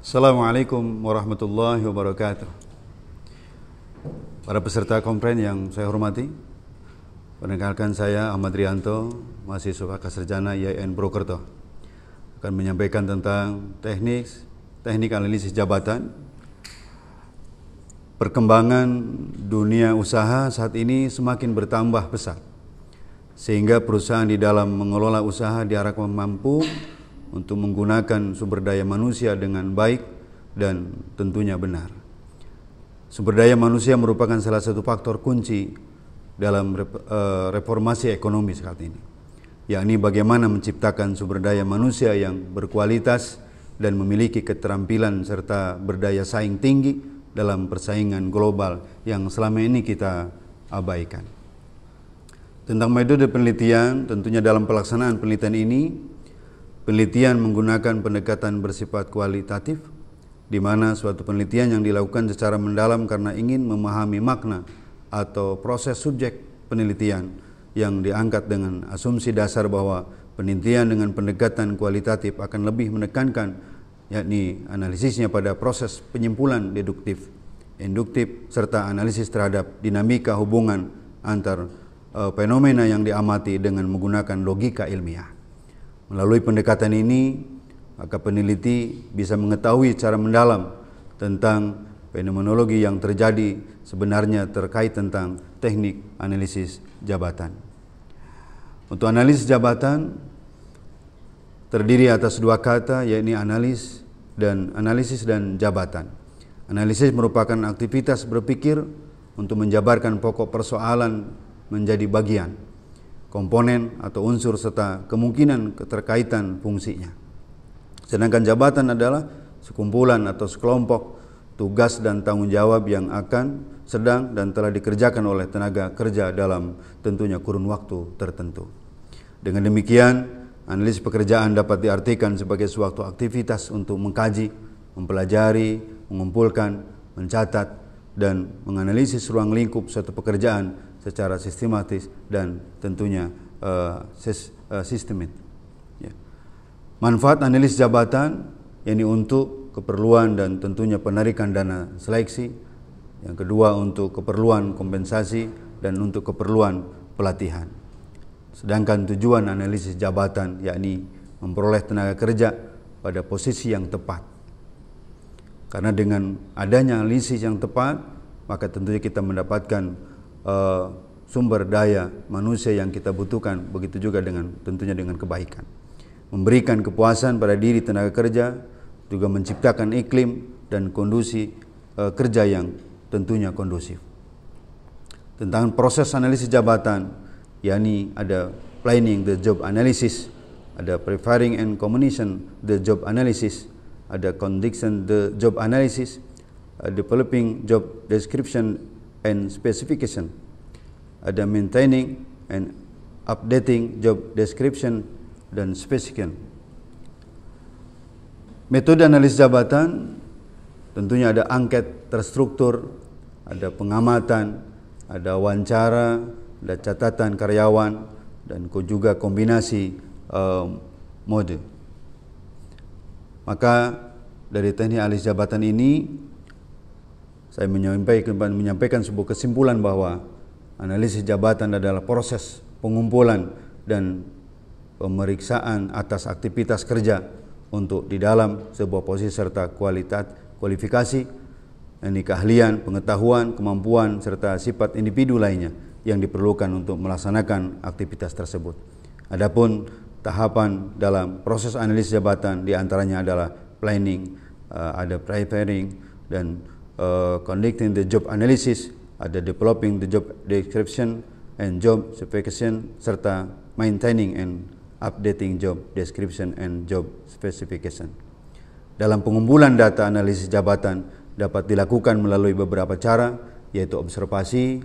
Assalamualaikum warahmatullahi wabarakatuh. Para peserta kompren yang saya hormati, penegakan saya Ahmad Rianto, mahasiswa Kasarjana IAIN Brokerto. Akan menyampaikan tentang teknik, teknik analisis jabatan, perkembangan dunia usaha saat ini semakin bertambah besar, Sehingga perusahaan di dalam mengelola usaha diarahkan mampu untuk menggunakan sumber daya manusia dengan baik dan tentunya benar. Sumber daya manusia merupakan salah satu faktor kunci dalam eh, reformasi ekonomi saat ini, yakni bagaimana menciptakan sumber daya manusia yang berkualitas dan memiliki keterampilan serta berdaya saing tinggi dalam persaingan global yang selama ini kita abaikan. Tentang metode penelitian, tentunya dalam pelaksanaan penelitian ini penelitian menggunakan pendekatan bersifat kualitatif, di mana suatu penelitian yang dilakukan secara mendalam karena ingin memahami makna atau proses subjek penelitian yang diangkat dengan asumsi dasar bahwa penelitian dengan pendekatan kualitatif akan lebih menekankan yakni analisisnya pada proses penyimpulan deduktif, induktif serta analisis terhadap dinamika hubungan antar e, fenomena yang diamati dengan menggunakan logika ilmiah. Melalui pendekatan ini, maka peneliti bisa mengetahui cara mendalam tentang fenomenologi yang terjadi sebenarnya terkait tentang teknik analisis jabatan. Untuk analisis jabatan terdiri atas dua kata yaitu analis dan analisis dan jabatan. Analisis merupakan aktivitas berpikir untuk menjabarkan pokok persoalan menjadi bagian komponen atau unsur serta kemungkinan keterkaitan fungsinya. Sedangkan jabatan adalah sekumpulan atau sekelompok tugas dan tanggung jawab yang akan sedang dan telah dikerjakan oleh tenaga kerja dalam tentunya kurun waktu tertentu. Dengan demikian, analis pekerjaan dapat diartikan sebagai suatu aktivitas untuk mengkaji, mempelajari, mengumpulkan, mencatat, dan menganalisis ruang lingkup suatu pekerjaan secara sistematis dan tentunya uh, eh, eh, sistemik. Ya. Manfaat analis jabatan ini untuk keperluan dan tentunya penarikan dana seleksi, yang kedua untuk keperluan kompensasi dan untuk keperluan pelatihan. Sedangkan tujuan analisis jabatan yakni memperoleh tenaga kerja pada posisi yang tepat. Karena dengan adanya analisis yang tepat, maka tentunya kita mendapatkan Eh, sumber daya manusia yang kita butuhkan, begitu juga dengan tentunya dengan kebaikan. Memberikan kepuasan pada diri tenaga kerja, juga menciptakan iklim dan kondusi e, eh, kerja yang tentunya kondusif. Tentang proses analisis jabatan, yakni ada planning the job analysis, ada preferring and communication the job analysis, ada condition the job analysis, uh, developing job description and specification. Ada maintaining and updating job description dan specification. Metode analis jabatan tentunya ada angket terstruktur, ada pengamatan, ada wawancara, ada catatan karyawan dan juga kombinasi um, mode. Maka dari teknik analis jabatan ini saya menyampaikan, menyampaikan sebuah kesimpulan bahwa analisis jabatan adalah proses pengumpulan dan pemeriksaan atas aktivitas kerja untuk di dalam sebuah posisi serta kualitas kualifikasi ini keahlian, pengetahuan, kemampuan serta sifat individu lainnya yang diperlukan untuk melaksanakan aktivitas tersebut. Adapun tahapan dalam proses analisis jabatan diantaranya adalah planning, eh, ada preparing dan Uh, conducting the job analysis, ada developing the job description and job specification, serta maintaining and updating job description and job specification. Dalam pengumpulan data analisis jabatan dapat dilakukan melalui beberapa cara, yaitu observasi,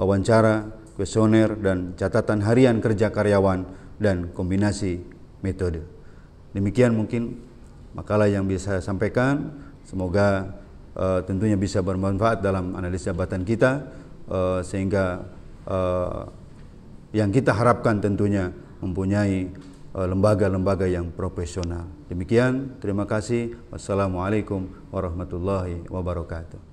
wawancara, kuesioner, dan catatan harian kerja karyawan dan kombinasi metode. Demikian mungkin makalah yang bisa saya sampaikan. Semoga uh, tentunya bisa bermanfaat dalam analisis jabatan kita uh, sehingga uh, yang kita harapkan tentunya mempunyai lembaga-lembaga uh, yang profesional. Demikian, terima kasih. Wassalamualaikum warahmatullahi wabarakatuh.